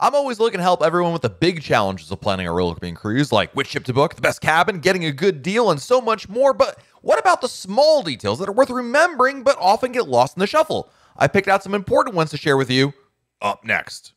I'm always looking to help everyone with the big challenges of planning a Royal Caribbean cruise, like which ship to book, the best cabin, getting a good deal, and so much more. But what about the small details that are worth remembering but often get lost in the shuffle? I picked out some important ones to share with you up next.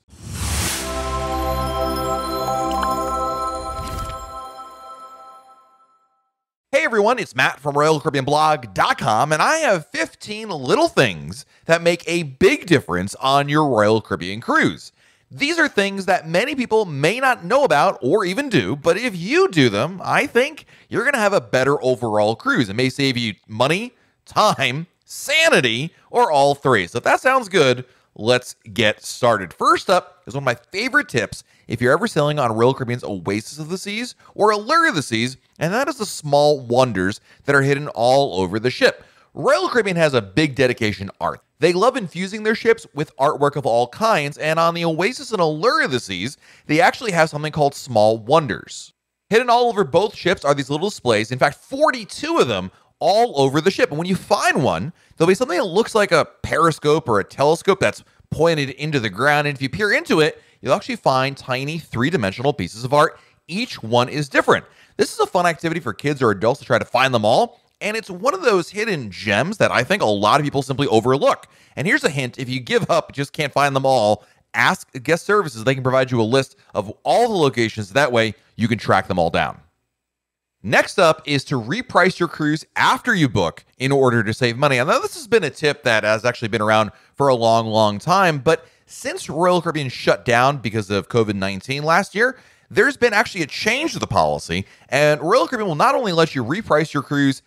Hey everyone, it's Matt from RoyalCaribbeanBlog.com, and I have 15 little things that make a big difference on your Royal Caribbean cruise. These are things that many people may not know about or even do, but if you do them, I think you're going to have a better overall cruise. It may save you money, time, sanity, or all three. So if that sounds good, let's get started. First up is one of my favorite tips if you're ever sailing on Royal Caribbean's Oasis of the Seas or Allure of the Seas, and that is the small wonders that are hidden all over the ship. Royal Caribbean has a big dedication art. They love infusing their ships with artwork of all kinds, and on the Oasis and Allure of the Seas, they actually have something called Small Wonders. Hidden all over both ships are these little displays, in fact, 42 of them all over the ship. And when you find one, there'll be something that looks like a periscope or a telescope that's pointed into the ground. And if you peer into it, you'll actually find tiny three dimensional pieces of art. Each one is different. This is a fun activity for kids or adults to try to find them all. And it's one of those hidden gems that I think a lot of people simply overlook. And here's a hint if you give up, just can't find them all, ask guest services. They can provide you a list of all the locations. That way, you can track them all down. Next up is to reprice your cruise after you book in order to save money. Now, this has been a tip that has actually been around for a long, long time, but since Royal Caribbean shut down because of COVID 19 last year, there's been actually a change to the policy. And Royal Caribbean will not only let you reprice your cruise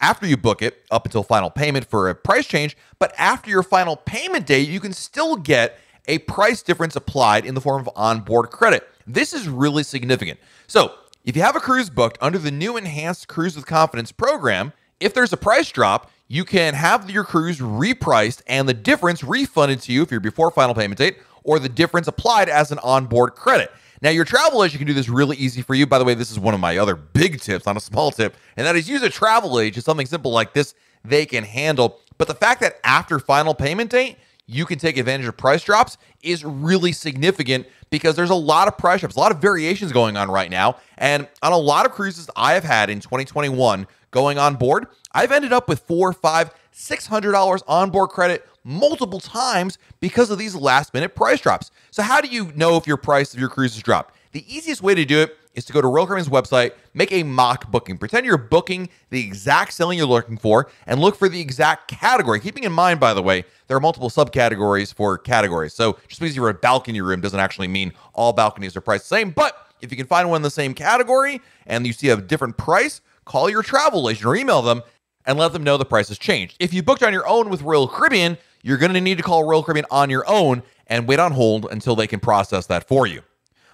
after you book it up until final payment for a price change, but after your final payment date, you can still get a price difference applied in the form of onboard credit. This is really significant. So, if you have a cruise booked under the new enhanced Cruise with Confidence program, if there's a price drop, you can have your cruise repriced and the difference refunded to you if you're before final payment date or the difference applied as an onboard credit. Now, your travel agent can do this really easy for you. By the way, this is one of my other big tips, not a small tip, and that is use a travel agent, something simple like this they can handle. But the fact that after final payment date, you can take advantage of price drops is really significant because there's a lot of price drops, a lot of variations going on right now. And on a lot of cruises I have had in 2021 going on board, I've ended up with four, five, $600 onboard credit multiple times because of these last minute price drops. So, how do you know if your price of your cruise has dropped? The easiest way to do it is to go to Royal Caribbean's website, make a mock booking. Pretend you're booking the exact sailing you're looking for and look for the exact category. Keeping in mind, by the way, there are multiple subcategories for categories. So just because you're a balcony room doesn't actually mean all balconies are priced the same. But if you can find one in the same category and you see a different price, call your travel agent or email them and let them know the price has changed. If you booked on your own with Royal Caribbean, you're going to need to call Royal Caribbean on your own and wait on hold until they can process that for you.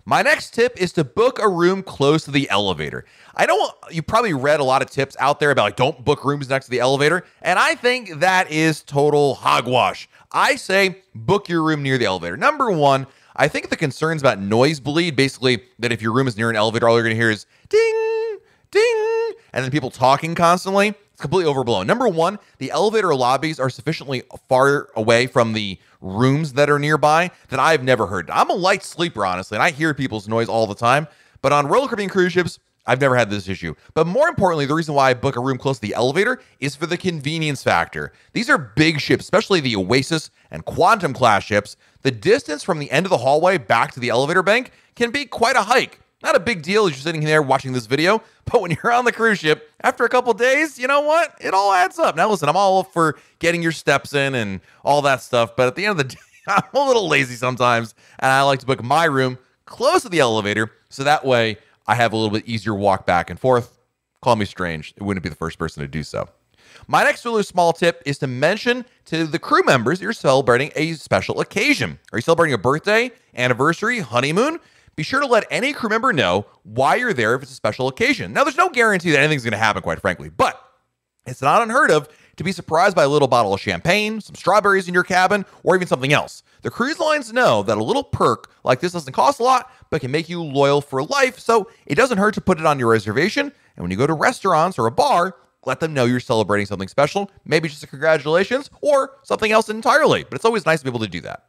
My next tip is to book a room close to the elevator. I know you probably read a lot of tips out there about like don't book rooms next to the elevator, and I think that is total hogwash. I say book your room near the elevator. Number 1, I think the concerns about noise bleed, basically that if your room is near an elevator all you're going to hear is ding, ding, and then people talking constantly completely overblown. Number one, the elevator lobbies are sufficiently far away from the rooms that are nearby that I've never heard. I'm a light sleeper, honestly, and I hear people's noise all the time. But on Royal Caribbean cruise ships, I've never had this issue. But more importantly, the reason why I book a room close to the elevator is for the convenience factor. These are big ships, especially the Oasis and Quantum class ships. The distance from the end of the hallway back to the elevator bank can be quite a hike. Not a big deal as you're sitting there watching this video, but when you're on the cruise ship, after a couple days, you know what? It all adds up. Now, listen, I'm all for getting your steps in and all that stuff, but at the end of the day, I'm a little lazy sometimes, and I like to book my room close to the elevator so that way I have a little bit easier walk back and forth. Call me strange, it wouldn't be the first person to do so. My next really small tip is to mention to the crew members you're celebrating a special occasion. Are you celebrating a birthday, anniversary, honeymoon? Be sure to let any crew member know why you're there if it's a special occasion. Now, there's no guarantee that anything's going to happen, quite frankly, but it's not unheard of to be surprised by a little bottle of champagne, some strawberries in your cabin, or even something else. The cruise lines know that a little perk like this doesn't cost a lot, but can make you loyal for life, so it doesn't hurt to put it on your reservation. And when you go to restaurants or a bar, let them know you're celebrating something special, maybe just a congratulations or something else entirely. But it's always nice to be able to do that.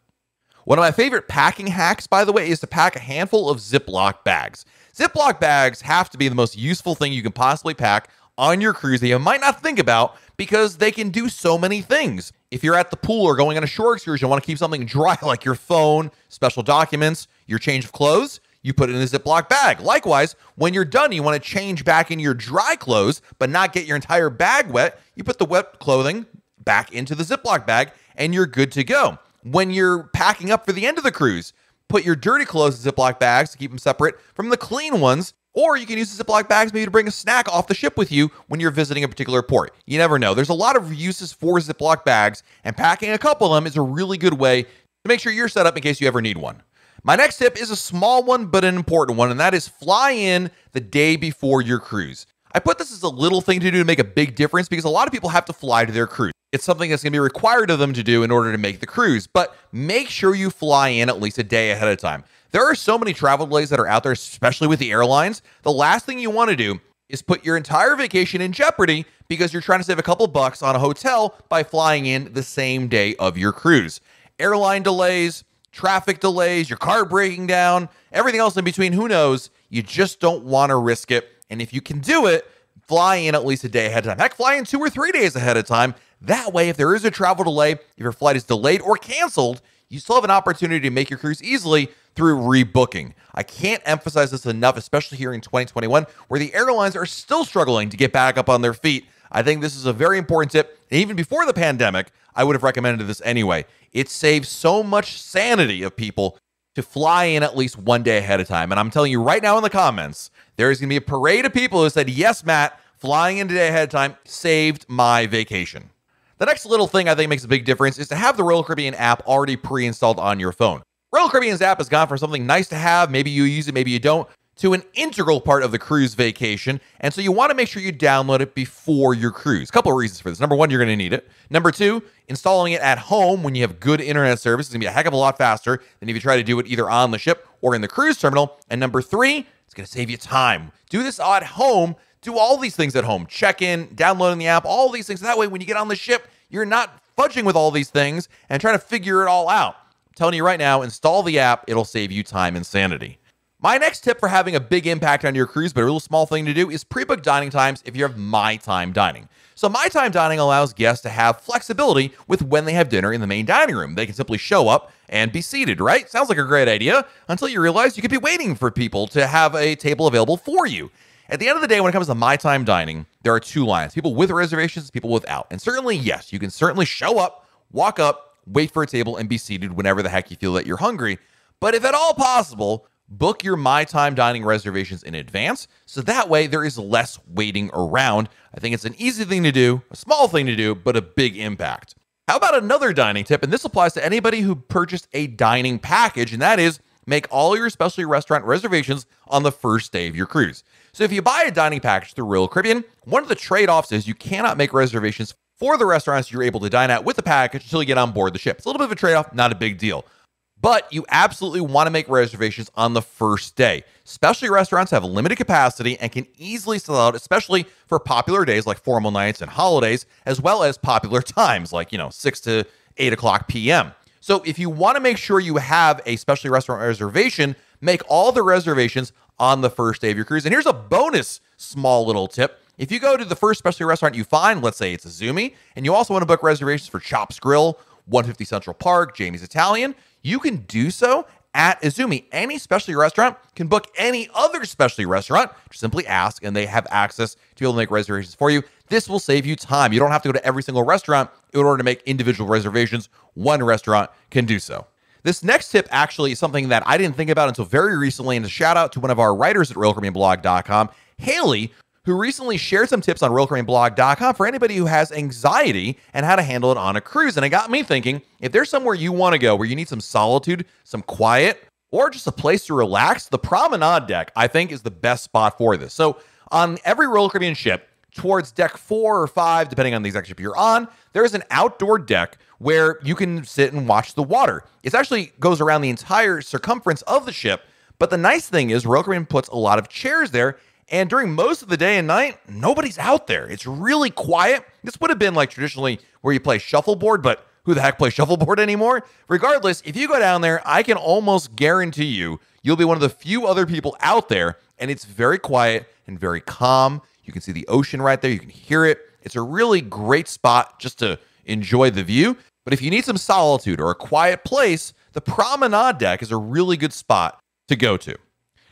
One of my favorite packing hacks, by the way, is to pack a handful of Ziploc bags. Ziploc bags have to be the most useful thing you can possibly pack on your cruise that you might not think about because they can do so many things. If you're at the pool or going on a shore excursion, you want to keep something dry like your phone, special documents, your change of clothes, you put it in a Ziploc bag. Likewise, when you're done, you want to change back in your dry clothes, but not get your entire bag wet. You put the wet clothing back into the Ziploc bag and you're good to go when you're packing up for the end of the cruise. Put your dirty clothes in Ziploc bags to keep them separate from the clean ones, or you can use the Ziploc bags maybe to bring a snack off the ship with you when you're visiting a particular port. You never know. There's a lot of uses for Ziploc bags, and packing a couple of them is a really good way to make sure you're set up in case you ever need one. My next tip is a small one, but an important one, and that is fly in the day before your cruise. I put this as a little thing to do to make a big difference because a lot of people have to fly to their cruise. It's something that's going to be required of them to do in order to make the cruise, but make sure you fly in at least a day ahead of time. There are so many travel delays that are out there, especially with the airlines. The last thing you want to do is put your entire vacation in jeopardy because you're trying to save a couple bucks on a hotel by flying in the same day of your cruise. Airline delays, traffic delays, your car breaking down, everything else in between, who knows? You just don't want to risk it. And if you can do it, fly in at least a day ahead of time. Heck, fly in two or three days ahead of time. That way, if there is a travel delay, if your flight is delayed or canceled, you still have an opportunity to make your cruise easily through rebooking. I can't emphasize this enough, especially here in 2021, where the airlines are still struggling to get back up on their feet. I think this is a very important tip. And even before the pandemic, I would have recommended this anyway. It saves so much sanity of people to fly in at least one day ahead of time. And I'm telling you right now in the comments, there is going to be a parade of people who said, Yes, Matt, flying in today ahead of time saved my vacation. The next little thing I think makes a big difference is to have the Royal Caribbean app already pre installed on your phone. Royal Caribbean's app has gone from something nice to have, maybe you use it, maybe you don't, to an integral part of the cruise vacation. And so you want to make sure you download it before your cruise. A couple of reasons for this. Number one, you're going to need it. Number two, installing it at home when you have good internet service is going to be a heck of a lot faster than if you try to do it either on the ship or in the cruise terminal. And number three, it's going to save you time. Do this at home. Do all these things at home. Check in, downloading the app, all these things. That way, when you get on the ship, you're not fudging with all these things and trying to figure it all out. I'm telling you right now, install the app. It'll save you time and sanity. My next tip for having a big impact on your cruise, but a real small thing to do, is pre book dining times if you have My Time Dining. So, My Time Dining allows guests to have flexibility with when they have dinner in the main dining room. They can simply show up and be seated, right? Sounds like a great idea until you realize you could be waiting for people to have a table available for you. At the end of the day, when it comes to My Time Dining, there are two lines people with reservations, people without. And certainly, yes, you can certainly show up, walk up, wait for a table, and be seated whenever the heck you feel that you're hungry. But if at all possible, Book your My Time dining reservations in advance so that way there is less waiting around. I think it's an easy thing to do, a small thing to do, but a big impact. How about another dining tip? And this applies to anybody who purchased a dining package, and that is make all your specialty restaurant reservations on the first day of your cruise. So if you buy a dining package through Royal Caribbean, one of the trade offs is you cannot make reservations for the restaurants you're able to dine at with the package until you get on board the ship. It's a little bit of a trade off, not a big deal but you absolutely want to make reservations on the first day. Specialty restaurants have limited capacity and can easily sell out, especially for popular days like formal nights and holidays, as well as popular times like, you know, 6 to 8 o'clock p.m. So if you want to make sure you have a specialty restaurant reservation, make all the reservations on the first day of your cruise. And here's a bonus small little tip. If you go to the first specialty restaurant you find, let's say it's a Zumi, and you also want to book reservations for Chops Grill 150 Central Park, Jamie's Italian, you can do so at Izumi. Any specialty restaurant can book any other specialty restaurant. Just simply ask, and they have access to be able to make reservations for you. This will save you time. You don't have to go to every single restaurant in order to make individual reservations. One restaurant can do so. This next tip actually is something that I didn't think about until very recently, and a shout out to one of our writers at RailCaribbeanBlog.com, Haley, who recently shared some tips on RoyalCaribbeanBlog.com for anybody who has anxiety and how to handle it on a cruise. And it got me thinking if there's somewhere you want to go where you need some solitude, some quiet, or just a place to relax, the promenade deck, I think, is the best spot for this. So on every Royal Caribbean ship, towards deck four or five, depending on the exact ship you're on, there is an outdoor deck where you can sit and watch the water. It actually goes around the entire circumference of the ship. But the nice thing is, Royal Caribbean puts a lot of chairs there and during most of the day and night, nobody's out there. It's really quiet. This would have been like traditionally where you play shuffleboard, but who the heck plays shuffleboard anymore? Regardless, if you go down there, I can almost guarantee you, you'll be one of the few other people out there. And it's very quiet and very calm. You can see the ocean right there. You can hear it. It's a really great spot just to enjoy the view. But if you need some solitude or a quiet place, the promenade deck is a really good spot to go to.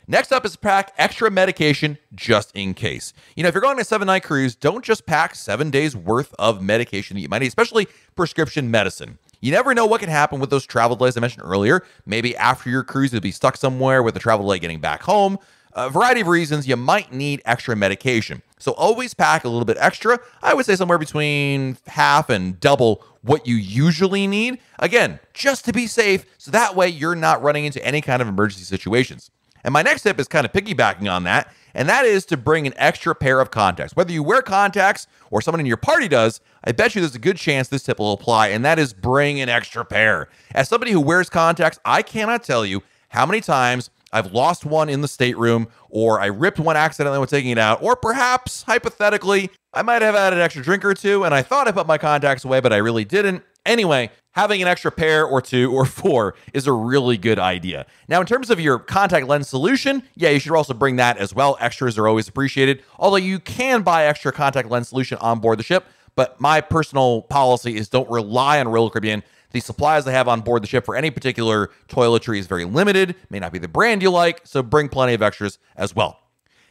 Next up is pack extra medication just in case. You know, if you're going on a seven night cruise, don't just pack seven days worth of medication that you might need, especially prescription medicine. You never know what can happen with those travel delays I mentioned earlier. Maybe after your cruise, you'll be stuck somewhere with a travel delay getting back home. A variety of reasons you might need extra medication. So always pack a little bit extra. I would say somewhere between half and double what you usually need. Again, just to be safe, so that way you're not running into any kind of emergency situations. And my next tip is kind of piggybacking on that, and that is to bring an extra pair of contacts. Whether you wear contacts or someone in your party does, I bet you there's a good chance this tip will apply, and that is bring an extra pair. As somebody who wears contacts, I cannot tell you how many times I've lost one in the stateroom, or I ripped one accidentally when taking it out, or perhaps, hypothetically, I might have had an extra drink or two and I thought I put my contacts away, but I really didn't. Anyway, having an extra pair or two or four is a really good idea. Now, in terms of your contact lens solution, yeah, you should also bring that as well. Extras are always appreciated, although you can buy extra contact lens solution on board the ship. But my personal policy is don't rely on Royal Caribbean. The supplies they have on board the ship for any particular toiletry is very limited, may not be the brand you like, so bring plenty of extras as well.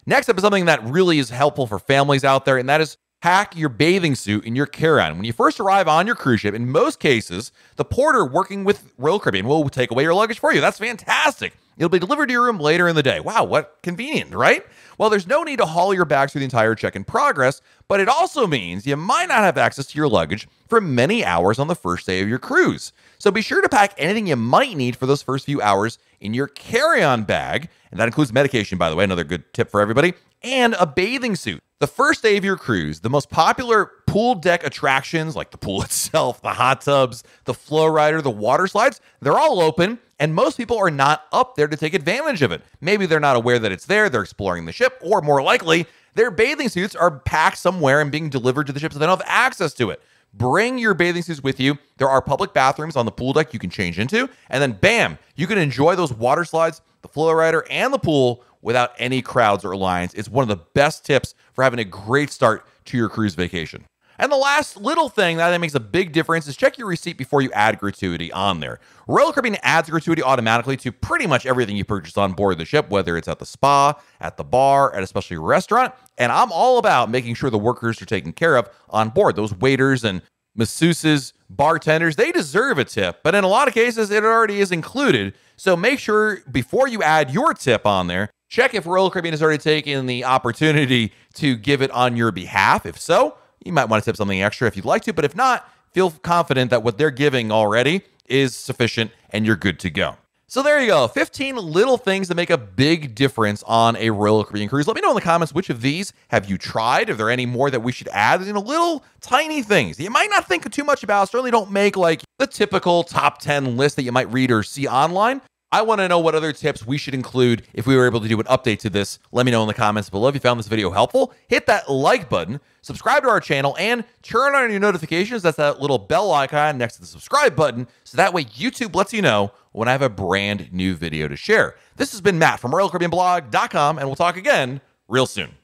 Next up is something that really is helpful for families out there, and that is pack your bathing suit in your carry-on. When you first arrive on your cruise ship, in most cases, the porter working with Royal Caribbean will take away your luggage for you. That's fantastic. It'll be delivered to your room later in the day. Wow, what convenient, right? Well, there's no need to haul your bags through the entire check-in progress, but it also means you might not have access to your luggage for many hours on the first day of your cruise. So be sure to pack anything you might need for those first few hours in your carry-on bag, and that includes medication, by the way, another good tip for everybody, and a bathing suit. The first day of your cruise, the most popular pool deck attractions like the pool itself, the hot tubs, the flow rider, the water slides, they're all open, and most people are not up there to take advantage of it. Maybe they're not aware that it's there, they're exploring the ship, or more likely, their bathing suits are packed somewhere and being delivered to the ship so they don't have access to it. Bring your bathing suits with you. There are public bathrooms on the pool deck you can change into, and then bam, you can enjoy those water slides, the flow rider, and the pool without any crowds or lines. It's one of the best tips for having a great start to your cruise vacation. And the last little thing that makes a big difference is check your receipt before you add gratuity on there. Royal Caribbean adds gratuity automatically to pretty much everything you purchase on board the ship, whether it's at the spa, at the bar, at especially a restaurant. And I'm all about making sure the workers are taken care of on board. Those waiters and masseuses, bartenders, they deserve a tip, but in a lot of cases, it already is included. So make sure before you add your tip on there Check if Royal Caribbean has already taken the opportunity to give it on your behalf. If so, you might want to tip something extra if you'd like to, but if not, feel confident that what they're giving already is sufficient and you're good to go. So there you go, 15 little things that make a big difference on a Royal Caribbean cruise. Let me know in the comments which of these have you tried? If there are any more that we should add? You know, little tiny things you might not think too much about, certainly don't make like the typical top 10 list that you might read or see online, I want to know what other tips we should include if we were able to do an update to this. Let me know in the comments below if you found this video helpful. Hit that like button, subscribe to our channel, and turn on your notifications. That's that little bell icon next to the subscribe button. So that way YouTube lets you know when I have a brand new video to share. This has been Matt from RoyalCaribbeanBlog.com, and we'll talk again real soon.